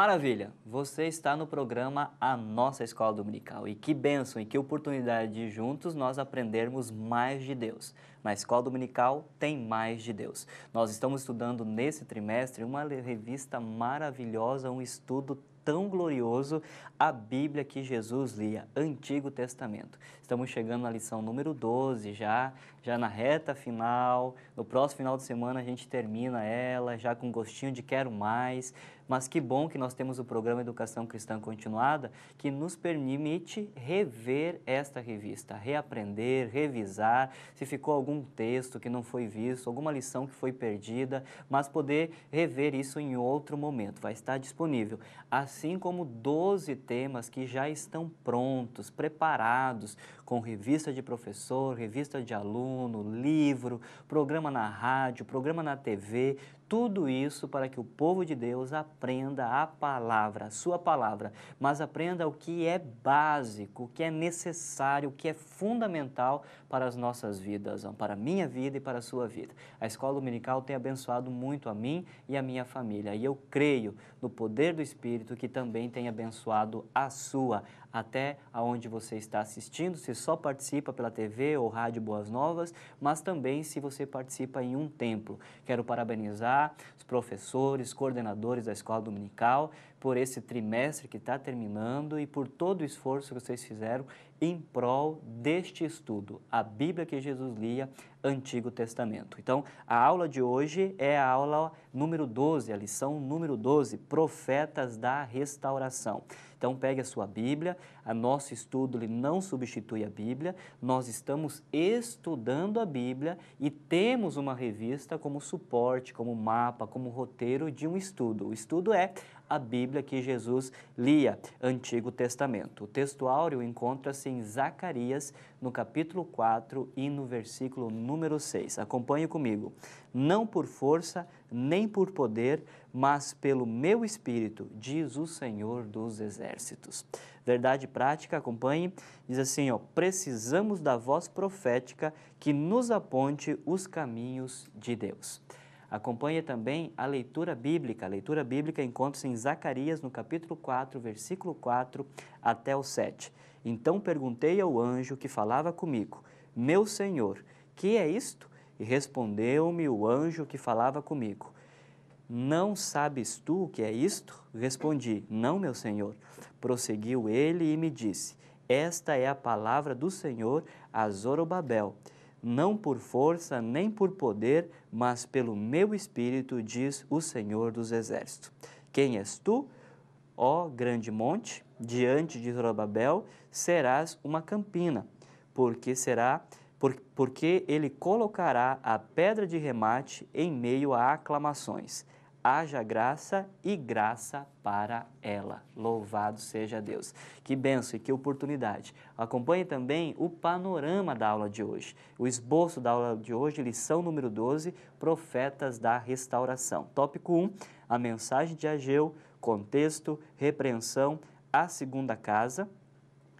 Maravilha! Você está no programa A Nossa Escola Dominical e que bênção e que oportunidade de juntos nós aprendermos mais de Deus. Na Escola Dominical tem mais de Deus. Nós estamos estudando nesse trimestre uma revista maravilhosa, um estudo tão glorioso, a Bíblia que Jesus lia, Antigo Testamento. Estamos chegando na lição número 12 já, já na reta final. No próximo final de semana a gente termina ela já com gostinho de quero mais. Mas que bom que nós temos o programa Educação Cristã Continuada, que nos permite rever esta revista, reaprender, revisar, se ficou algum texto que não foi visto, alguma lição que foi perdida, mas poder rever isso em outro momento. Vai estar disponível. Assim como 12 temas que já estão prontos, preparados, com revista de professor, revista de aluno, livro, programa na rádio, programa na TV, tudo isso para que o povo de Deus aprenda a palavra, a sua palavra, mas aprenda o que é básico, o que é necessário, o que é fundamental para as nossas vidas, para a minha vida e para a sua vida. A escola dominical tem abençoado muito a mim e a minha família, e eu creio no poder do Espírito que também tem abençoado a sua, até aonde você está assistindo, se só participa pela TV ou Rádio Boas Novas, mas também se você participa em um templo. Quero parabenizar os professores, coordenadores da escola dominical por esse trimestre que está terminando e por todo o esforço que vocês fizeram em prol deste estudo, a Bíblia que Jesus lia, Antigo Testamento. Então, a aula de hoje é a aula número 12, a lição número 12, Profetas da Restauração. Então, pegue a sua Bíblia, a nosso estudo ele não substitui a Bíblia, nós estamos estudando a Bíblia e temos uma revista como suporte, como mapa, como roteiro de um estudo. O estudo é a Bíblia que Jesus lia, Antigo Testamento. O texto áureo encontra-se em Zacarias, no capítulo 4 e no versículo número 6. Acompanhe comigo. Não por força, nem por poder, mas pelo meu espírito, diz o Senhor dos Exércitos. Verdade prática, acompanhe, diz assim, ó, precisamos da voz profética que nos aponte os caminhos de Deus. Acompanhe também a leitura bíblica. A leitura bíblica encontra-se em Zacarias, no capítulo 4, versículo 4 até o 7. Então perguntei ao anjo que falava comigo: Meu senhor, que é isto? E respondeu-me o anjo que falava comigo: Não sabes tu o que é isto? Respondi: Não, meu senhor. Prosseguiu ele e me disse: Esta é a palavra do Senhor a Zorobabel não por força nem por poder, mas pelo meu espírito, diz o Senhor dos Exércitos. Quem és tu, ó grande monte, diante de Zorobabel, serás uma campina, porque será porque ele colocará a pedra de remate em meio a aclamações haja graça e graça para ela. Louvado seja Deus. Que benção e que oportunidade. Acompanhe também o panorama da aula de hoje, o esboço da aula de hoje, lição número 12, Profetas da Restauração. Tópico 1, a mensagem de Ageu, contexto, repreensão, a segunda casa.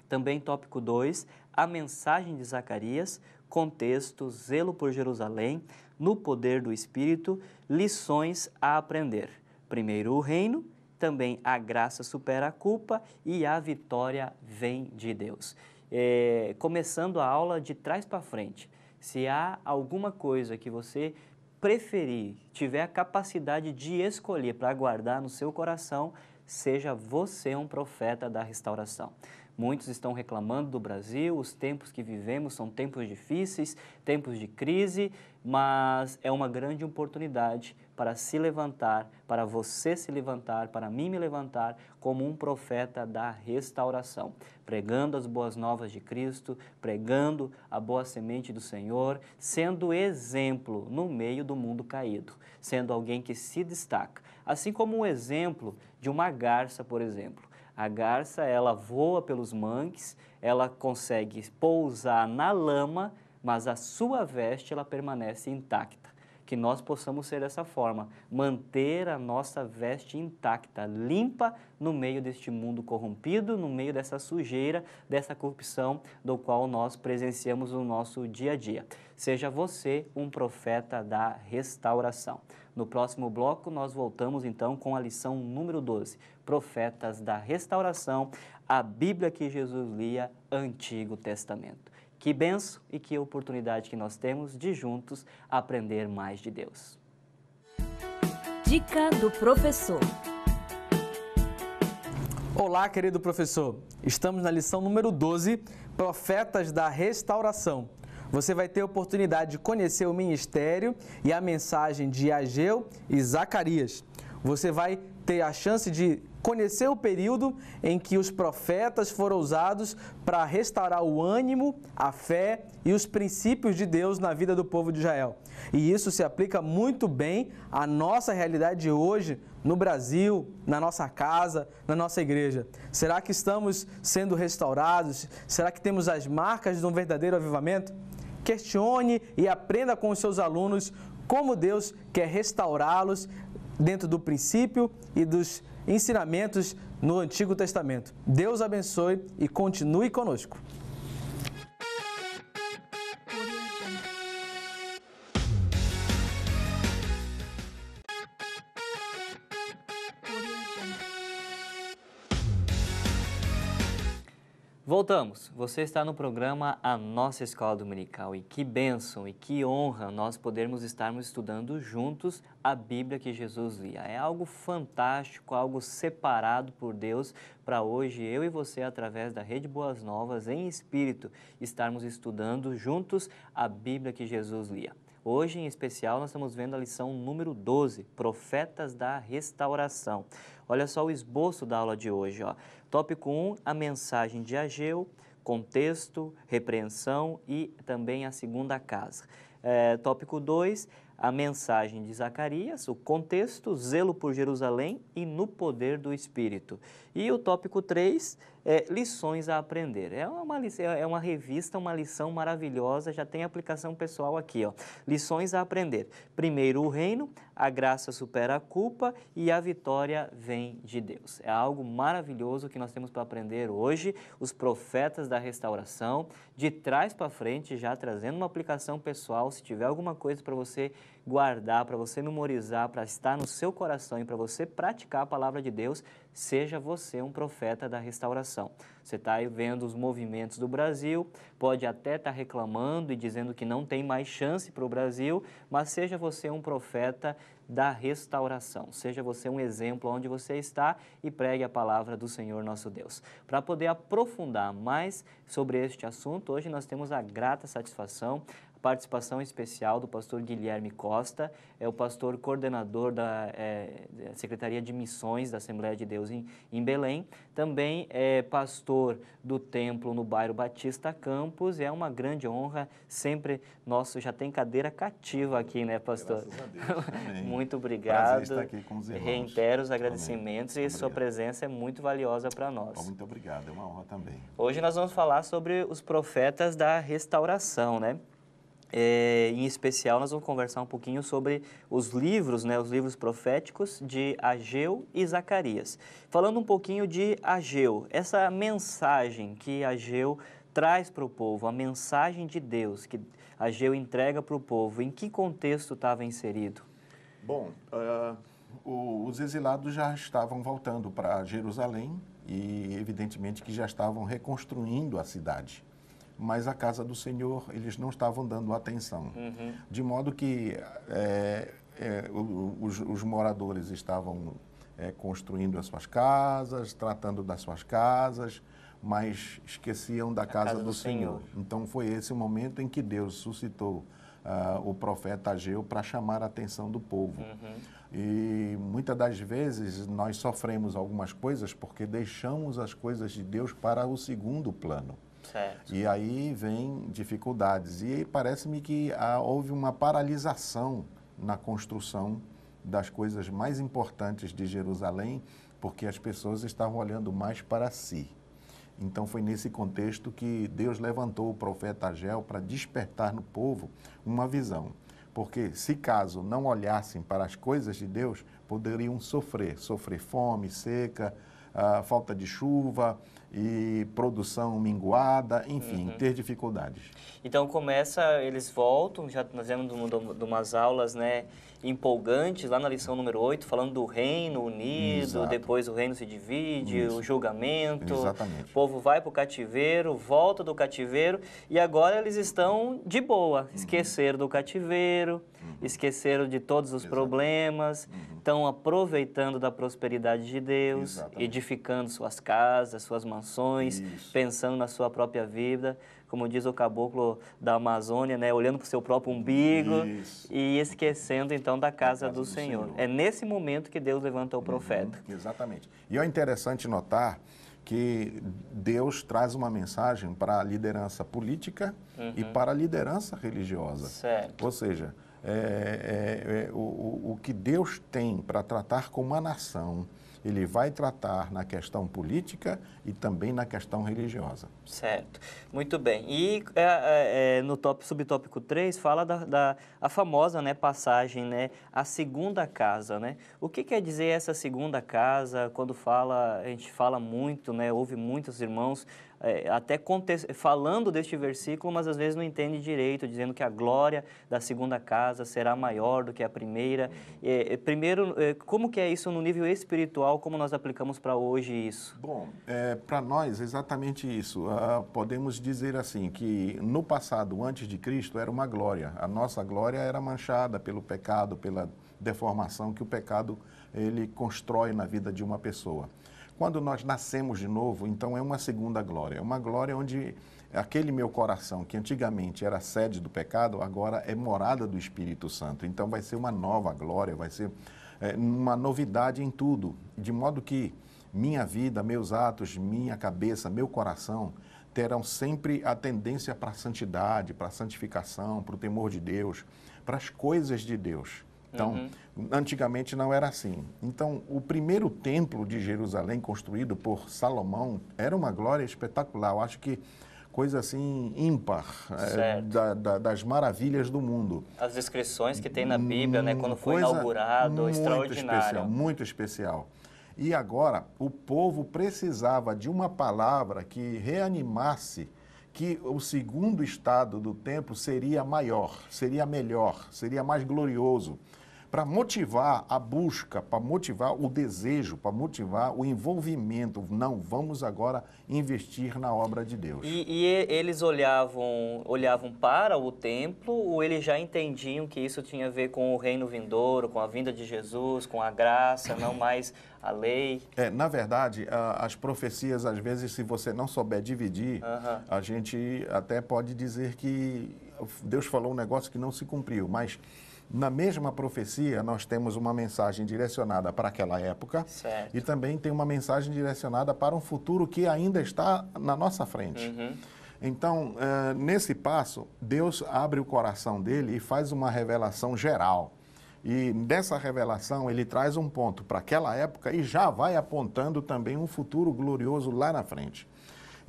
Também tópico 2, a mensagem de Zacarias, contexto, zelo por Jerusalém, no poder do Espírito, lições a aprender. Primeiro o reino, também a graça supera a culpa e a vitória vem de Deus. É, começando a aula de trás para frente, se há alguma coisa que você preferir, tiver a capacidade de escolher para guardar no seu coração, seja você um profeta da restauração. Muitos estão reclamando do Brasil, os tempos que vivemos são tempos difíceis, tempos de crise, mas é uma grande oportunidade para se levantar, para você se levantar, para mim me levantar como um profeta da restauração, pregando as boas novas de Cristo, pregando a boa semente do Senhor, sendo exemplo no meio do mundo caído, sendo alguém que se destaca, assim como o exemplo de uma garça, por exemplo. A garça, ela voa pelos manques, ela consegue pousar na lama, mas a sua veste ela permanece intacta. Que nós possamos ser dessa forma, manter a nossa veste intacta, limpa no meio deste mundo corrompido, no meio dessa sujeira, dessa corrupção do qual nós presenciamos no nosso dia a dia. Seja você um profeta da restauração. No próximo bloco, nós voltamos então com a lição número 12, Profetas da Restauração, a Bíblia que Jesus lia, Antigo Testamento. Que benção e que oportunidade que nós temos de juntos aprender mais de Deus. Dica do professor. Olá, querido professor. Estamos na lição número 12, Profetas da Restauração. Você vai ter a oportunidade de conhecer o ministério e a mensagem de Ageu e Zacarias. Você vai ter a chance de conhecer o período em que os profetas foram usados para restaurar o ânimo, a fé e os princípios de Deus na vida do povo de Israel. E isso se aplica muito bem à nossa realidade de hoje no Brasil, na nossa casa, na nossa igreja. Será que estamos sendo restaurados? Será que temos as marcas de um verdadeiro avivamento? questione e aprenda com os seus alunos como Deus quer restaurá-los dentro do princípio e dos ensinamentos no Antigo Testamento. Deus abençoe e continue conosco. Voltamos. Você está no programa A Nossa Escola Dominical e que bênção e que honra nós podermos estarmos estudando juntos a Bíblia que Jesus lia. É algo fantástico, algo separado por Deus para hoje eu e você, através da Rede Boas Novas, em espírito, estarmos estudando juntos a Bíblia que Jesus lia. Hoje, em especial, nós estamos vendo a lição número 12, Profetas da Restauração. Olha só o esboço da aula de hoje. Ó. Tópico 1, a mensagem de Ageu, contexto, repreensão e também a segunda casa. É, tópico 2, a mensagem de Zacarias, o contexto, zelo por Jerusalém e no poder do Espírito. E o tópico 3, é, lições a aprender. É uma, é, é uma revista, uma lição maravilhosa, já tem aplicação pessoal aqui. Ó. Lições a aprender. Primeiro o reino, a graça supera a culpa e a vitória vem de Deus. É algo maravilhoso que nós temos para aprender hoje, os profetas da restauração, de trás para frente, já trazendo uma aplicação pessoal. Se tiver alguma coisa para você guardar, para você memorizar, para estar no seu coração e para você praticar a palavra de Deus, seja você um profeta da restauração. Você está aí vendo os movimentos do Brasil, pode até estar tá reclamando e dizendo que não tem mais chance para o Brasil, mas seja você um profeta da restauração. Seja você um exemplo onde você está e pregue a palavra do Senhor nosso Deus. Para poder aprofundar mais sobre este assunto, hoje nós temos a grata satisfação, participação especial do pastor Guilherme Costa, é o pastor coordenador da é, Secretaria de Missões da Assembleia de Deus em, em, Belém, também é pastor do templo no bairro Batista Campos, é uma grande honra, sempre nosso, já tem cadeira cativa aqui, né pastor? Deus, muito obrigado. Prazer estar aqui com os irmãos. Reitero os agradecimentos Amém. e obrigado. sua presença é muito valiosa para nós. muito obrigado, é uma honra também. Hoje nós vamos falar sobre os profetas da restauração, né? É, em especial, nós vamos conversar um pouquinho sobre os livros, né, os livros proféticos de Ageu e Zacarias. Falando um pouquinho de Ageu, essa mensagem que Ageu traz para o povo, a mensagem de Deus que Ageu entrega para o povo, em que contexto estava inserido? Bom, uh, os exilados já estavam voltando para Jerusalém e, evidentemente, que já estavam reconstruindo a cidade mas a casa do Senhor eles não estavam dando atenção. Uhum. De modo que é, é, os, os, moradores estavam é, construindo as suas casas, tratando das suas casas, mas esqueciam da casa, casa, do, do Senhor. Senhor. Então foi esse o momento em que Deus suscitou Uh, o profeta Ageu para chamar a atenção do povo. Uhum. E muitas das vezes nós sofremos algumas coisas porque deixamos as coisas de Deus para o segundo plano. Certo. E aí vem dificuldades. E parece-me que ah, houve uma paralisação na construção das coisas mais importantes de Jerusalém, porque as pessoas estavam olhando mais para si. Então foi nesse contexto que Deus levantou o profeta Agel para despertar no povo uma visão. Porque se caso não olhassem para as coisas de Deus, poderiam sofrer, sofrer fome, seca, ah, falta de chuva, e produção minguada, enfim, uhum. ter dificuldades. Então começa, eles voltam, já nós vemos de, de umas aulas, né, empolgantes lá na lição número 8, falando do reino unido, Exato. depois o reino se divide, Isso. o julgamento, Exatamente. o povo vai para o cativeiro, volta do cativeiro e agora eles estão de boa, uhum. esqueceram do cativeiro, uhum. esqueceram de todos os Exato. problemas, uhum. estão aproveitando da prosperidade de Deus, Exatamente. edificando suas casas, suas mansões, Isso. pensando na sua própria vida como diz o caboclo da Amazônia, né, olhando para o seu próprio umbigo Isso. e esquecendo então da casa, casa do, do Senhor. Senhor. É nesse momento que Deus levanta o uhum, profeta. Uhum, exatamente. E é interessante notar que Deus traz uma mensagem para a liderança política uhum. e para a liderança religiosa. Certo. Ou seja, é, é, é, o, o que Deus tem para tratar com uma nação, ele vai tratar na questão política e também na questão religiosa. Certo, muito bem. E é, é, é no top, subtópico 3 fala da, da, a famosa né, passagem, né, a segunda casa. Né? O que quer dizer essa segunda casa? Quando fala, a gente fala muito, né, ouve muitos irmãos é, até falando deste versículo, mas às vezes não entende direito, dizendo que a glória da segunda casa será maior do que a primeira. É, é primeiro, é, como que é isso no nível espiritual? Como nós aplicamos para hoje isso? Bom, é, para nós exatamente isso. Ah, podemos dizer assim que no passado, antes de Cristo, era uma glória. A nossa glória era manchada pelo pecado, pela deformação que o pecado ele constrói na vida de uma pessoa. Quando nós nascemos de novo, então é uma segunda glória. É uma glória onde aquele meu coração, que antigamente era sede do pecado, agora é morada do Espírito Santo. Então vai ser uma nova glória, vai ser é, uma novidade em tudo. De modo que minha vida, meus atos, minha cabeça, meu coração terão sempre a tendência para a santidade, para a santificação, para o temor de Deus, para as coisas de Deus. Então, uhum. antigamente não era assim. Então, o primeiro templo de Jerusalém, construído por Salomão, era uma glória espetacular. Eu acho que coisa assim ímpar é, da, da, das maravilhas do mundo. As descrições que tem na Bíblia, né, quando foi inaugurado, muito extraordinário. Especial, muito especial. E agora, o povo precisava de uma palavra que reanimasse que o segundo estado do templo seria maior, seria melhor, seria mais glorioso para motivar a busca, para motivar o desejo, para motivar o envolvimento. Não, vamos agora investir na obra de Deus. E, e, eles olhavam, olhavam para o templo ou eles já entendiam que isso tinha a ver com o reino vindouro, com a vinda de Jesus, com a graça, não mais a lei? É, na verdade, as profecias, às vezes, se você não souber dividir, uhum. a gente até pode dizer que Deus falou um negócio que não se cumpriu, mas na mesma profecia, nós temos uma mensagem direcionada para aquela época certo. e também tem uma mensagem direcionada para um futuro que ainda está na nossa frente. Uhum. Então, uh, nesse passo, Deus abre o coração dele e faz uma revelação geral. E dessa revelação, ele traz um ponto para aquela época e já vai apontando também um futuro glorioso lá na frente.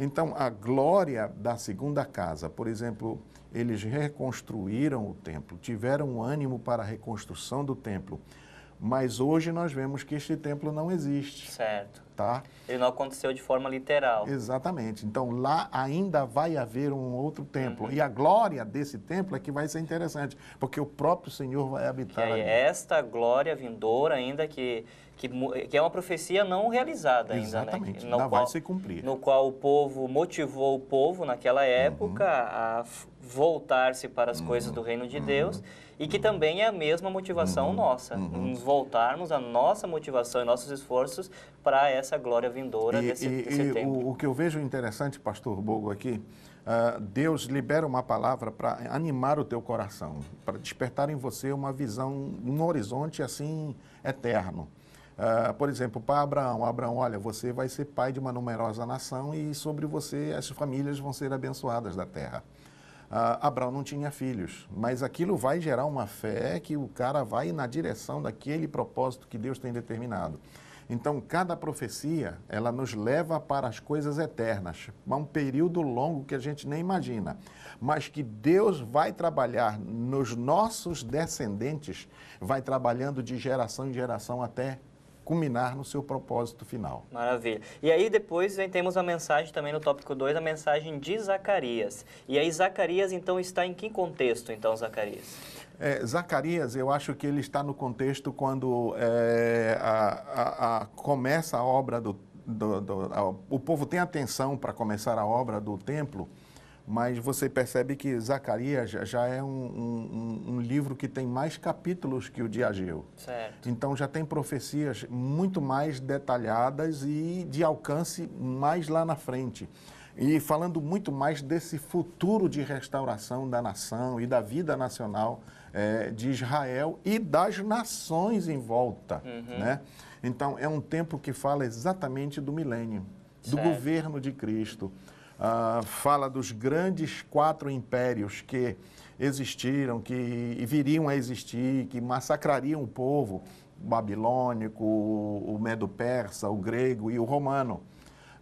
Então, a glória da segunda casa, por exemplo, eles reconstruíram o templo, tiveram ânimo para a reconstrução do templo. Mas hoje nós vemos que este templo não existe. Certo. Tá? Ele não aconteceu de forma literal. Exatamente. Então lá ainda vai haver um outro templo. Uhum. E a glória desse templo é que vai ser interessante, porque o próprio Senhor vai habitar que ali. Esta glória vindoura ainda que que, que é uma profecia não realizada ainda, né? Exatamente, vai se cumprir. No qual o povo motivou o povo naquela uhum. época uhum. a voltar-se para as uhum. coisas do reino de uhum. Deus e que também é a mesma motivação uhum. nossa, uhum. voltarmos a nossa motivação e nossos esforços para essa glória vindoura e, desse, e, desse e tempo. O, o, que eu vejo interessante, pastor Bogo, aqui, é uh, ah, Deus libera uma palavra para animar o teu coração, para despertar em você uma visão, um horizonte assim eterno. Uh, por exemplo, para Abraão, Abraão, olha, você vai ser pai de uma numerosa nação e sobre você as famílias vão ser abençoadas da terra. Uh, Abraão não tinha filhos, mas aquilo vai gerar uma fé que o cara vai na direção daquele propósito que Deus tem determinado. Então, cada profecia, ela nos leva para as coisas eternas, para um período longo que a gente nem imagina, mas que Deus vai trabalhar nos nossos descendentes, vai trabalhando de geração em geração até culminar no seu propósito final. Maravilha. E aí depois temos a mensagem também no tópico 2, a mensagem de Zacarias. E aí Zacarias então está em que contexto então Zacarias? É, Zacarias, eu acho que ele está no contexto quando é, a, a, a, começa a obra do, do, do a, o povo tem atenção para começar a obra do templo mas você percebe que Zacarias já é um, um, um, livro que tem mais capítulos que o de Ageu. Certo. Então já tem profecias muito mais detalhadas e de alcance mais lá na frente. E falando muito mais desse futuro de restauração da nação e da vida nacional é, de Israel e das nações em volta. Uhum. Né? Então é um tempo que fala exatamente do milênio, do governo de Cristo. Uh, fala dos grandes quatro impérios que existiram, que viriam a existir, que massacrariam o povo: o babilônico, o medo-persa, o grego e o romano.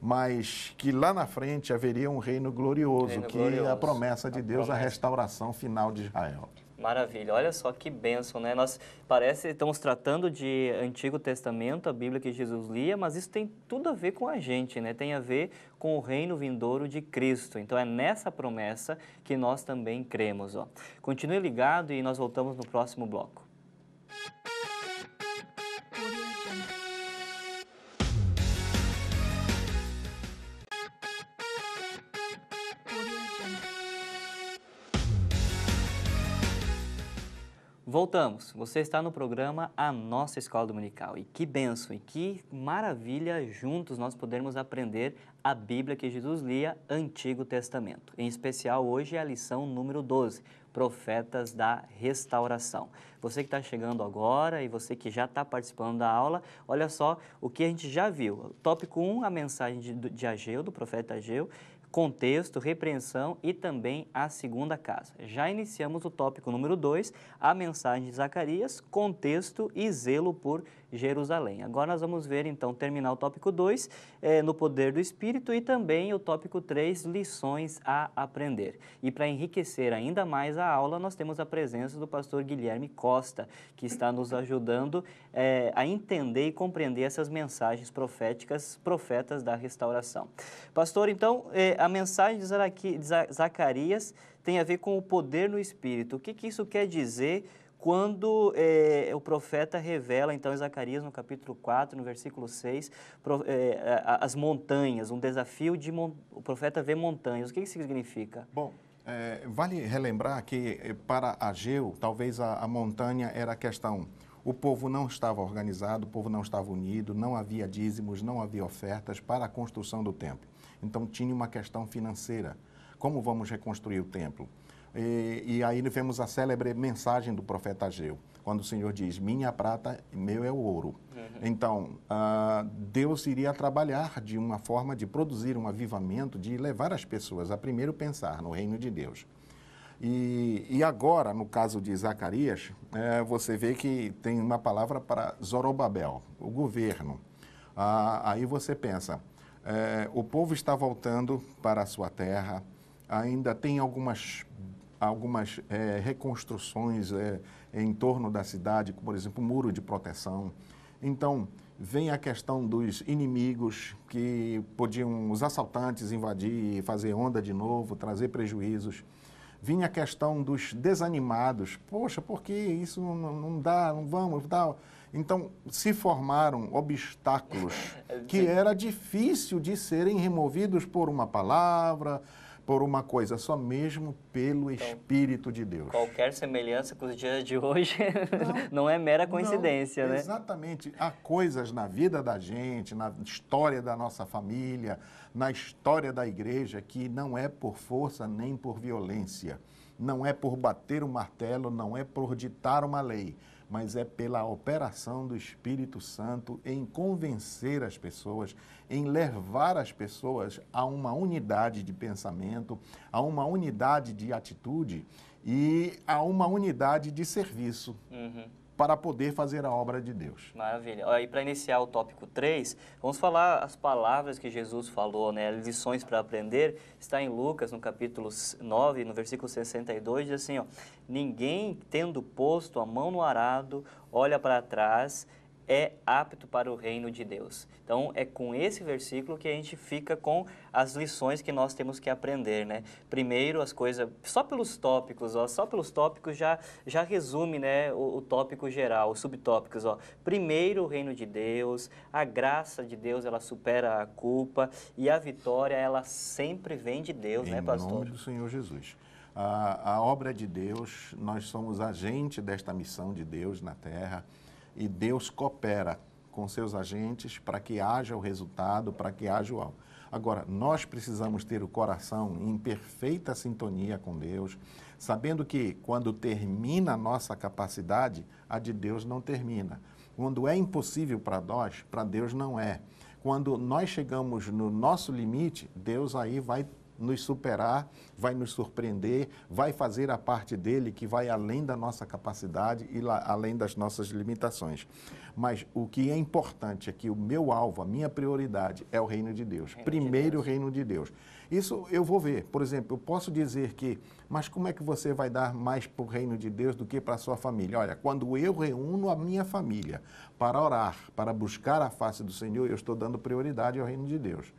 Mas que lá na frente haveria um reino glorioso, reino que glorioso. é a promessa de Deus, a restauração final de Israel. Maravilha, olha só que bênção, né? Nós parece estamos tratando de Antigo Testamento, a Bíblia que Jesus lia, mas isso tem tudo a ver com a gente, né? Tem a ver com o reino vindouro de Cristo. Então é nessa promessa que nós também cremos. Ó. Continue ligado e nós voltamos no próximo bloco. voltamos. Você está no programa A Nossa Escola Dominical. E que benção e que maravilha juntos nós podermos aprender a Bíblia que Jesus lia, Antigo Testamento. Em especial hoje é a lição número 12, Profetas da Restauração. Você que está chegando agora e você que já está participando da aula, olha só o que a gente já viu. Tópico 1, a mensagem de, de Ageu, do profeta Ageu contexto, repreensão e também a segunda casa. Já iniciamos o tópico número 2, a mensagem de Zacarias, contexto e zelo por Jerusalém. Agora nós vamos ver, então, terminar o tópico 2, eh, no poder do Espírito, e também o tópico 3, lições a aprender. E para enriquecer ainda mais a aula, nós temos a presença do pastor Guilherme Costa, que está nos ajudando eh, a entender e compreender essas mensagens proféticas, profetas da restauração. Pastor, então, eh, a mensagem de, Zaraqui, Zacarias tem a ver com o poder no Espírito. O que, que isso quer dizer? quando é, o profeta revela, então, em Zacarias, no capítulo 4, no versículo 6, pro, é, as montanhas, um desafio de... O profeta vê montanhas. O que, isso significa? Bom, é, vale relembrar que para Ageu, talvez a, a montanha era a questão. O povo não estava organizado, o povo não estava unido, não havia dízimos, não havia ofertas para a construção do templo. Então tinha uma questão financeira. Como vamos reconstruir o templo? E, e aí vemos a célebre mensagem do profeta Ageu, quando o Senhor diz: Minha prata, meu é o ouro. Uhum. Então, ah, Deus iria trabalhar de uma forma de produzir um avivamento, de levar as pessoas a primeiro pensar no reino de Deus. E, e, agora, no caso de Zacarias, é, você vê que tem uma palavra para Zorobabel, o governo. Ah, aí você pensa, é, o povo está voltando para a sua terra, ainda tem algumas algumas é, reconstruções é, em torno da cidade, como, por exemplo, muro de proteção. Então, vem a questão dos inimigos que podiam, os assaltantes, invadir, fazer onda de novo, trazer prejuízos. Vinha a questão dos desanimados. Poxa, por que isso não, não dá, não vamos, Então, se formaram obstáculos que era difícil de serem removidos por uma palavra, por uma coisa, só mesmo pelo então, Espírito de Deus. Qualquer semelhança com os dias de hoje não, não é mera coincidência, não, né? Exatamente. Há coisas na vida da gente, na história da nossa família, na história da igreja, que não é por força nem por violência, não é por bater o um martelo, não é por ditar uma lei mas é pela operação do Espírito Santo em convencer as pessoas, em levar as pessoas a uma unidade de pensamento, a uma unidade de atitude e a uma unidade de serviço. Uhum para poder fazer a obra de Deus. Maravilha. E para iniciar o tópico 3, vamos falar as palavras que Jesus falou, né? lições para aprender. Está em Lucas, no capítulo 9, no versículo 62, diz assim, ó, Ninguém, tendo posto a mão no arado, olha para trás é apto para o reino de Deus. Então, é com esse versículo que a gente fica com as lições que nós temos que aprender, né? Primeiro, as coisas, só pelos tópicos, ó, só pelos tópicos já, já resume, né, o, o tópico geral, os subtópicos, ó. Primeiro, o reino de Deus, a graça de Deus, ela supera a culpa e a vitória, ela sempre vem de Deus, em né, pastor? Em nome do Senhor Jesus. A, a obra de Deus, nós somos agente desta missão de Deus na terra e Deus coopera com seus agentes para que haja o resultado, para que haja o alvo. Agora, nós precisamos ter o coração em perfeita sintonia com Deus, sabendo que quando termina a nossa capacidade, a de Deus não termina. Quando é impossível para nós, para Deus não é. Quando nós chegamos no nosso limite, Deus aí vai nos superar, vai nos surpreender, vai fazer a parte dele que vai além da nossa capacidade e lá, além das nossas limitações. Mas o que é importante é que o meu alvo, a minha prioridade é o reino de Deus. Reino Primeiro de Deus. o reino de Deus. Isso eu vou ver. Por exemplo, eu posso dizer que, mas como é que você vai dar mais para o reino de Deus do que para a sua família? Olha, quando eu reúno a minha família para orar, para buscar a face do Senhor, eu estou dando prioridade ao reino de Deus.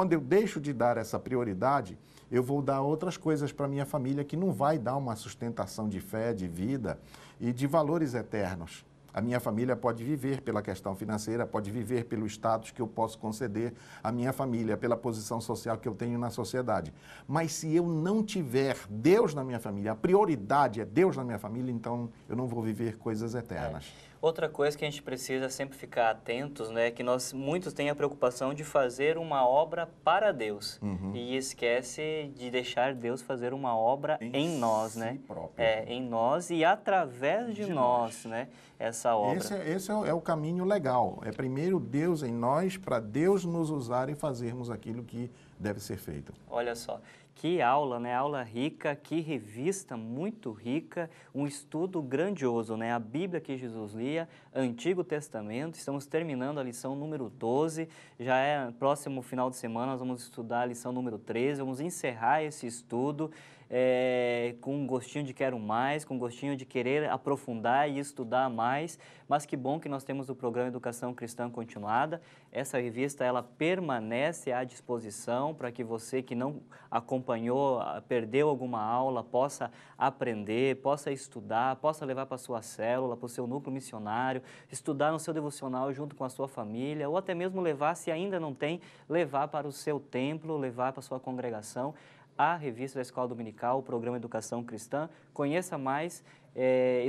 Quando eu deixo de dar essa prioridade, eu vou dar outras coisas para minha família que não vai dar uma sustentação de fé, de vida e de valores eternos. A minha família pode viver pela questão financeira, pode viver pelo status que eu posso conceder à minha família, pela posição social que eu tenho na sociedade. Mas se eu não tiver Deus na minha família, a prioridade é Deus na minha família, então eu não vou viver coisas eternas. É. Outra coisa que a gente precisa sempre ficar atentos, né, é que nós muitos têm a preocupação de fazer uma obra para Deus uhum. e esquece de deixar Deus fazer uma obra em, em nós, si né? Próprio. É, em nós e através de, de nós, nós, né? Essa obra. Esse, é, esse é, o, é, o, caminho legal. É primeiro Deus em nós para Deus nos usar e fazermos aquilo que deve ser feito. Olha só, que aula, né? Aula rica, que revista muito rica, um estudo grandioso, né? A Bíblia que Jesus lia, Antigo Testamento. Estamos terminando a lição número 12. Já é próximo final de semana, nós vamos estudar a lição número 13. Vamos encerrar esse estudo é, com um gostinho de quero mais, com um gostinho de querer aprofundar e estudar mais. Mas que bom que nós temos o programa Educação Cristã Continuada. Essa revista ela permanece à disposição para que você que não acompanhou, ah, perdeu alguma aula, possa aprender, possa estudar, possa levar para sua célula, para o seu núcleo missionário, estudar no seu devocional junto com a sua família ou até mesmo levar, se ainda não tem, levar para o seu templo, levar para a sua congregação a revista da Escola Dominical, o programa Educação Cristã. Conheça mais é,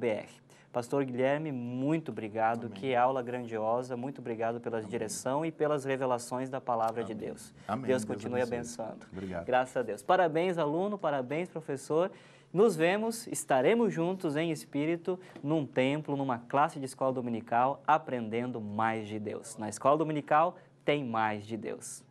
é, Pastor Guilherme, muito obrigado. Amém. Que aula grandiosa. Muito obrigado pela Amém. direção e pelas revelações da palavra Amém. de Deus. Amém. Deus continue Deus abençoando. Obrigado. Graças a Deus. Parabéns, aluno. Parabéns, professor. Nos vemos, estaremos juntos em espírito, num templo, numa classe de escola dominical, aprendendo mais de Deus. Na escola dominical, tem mais de Deus.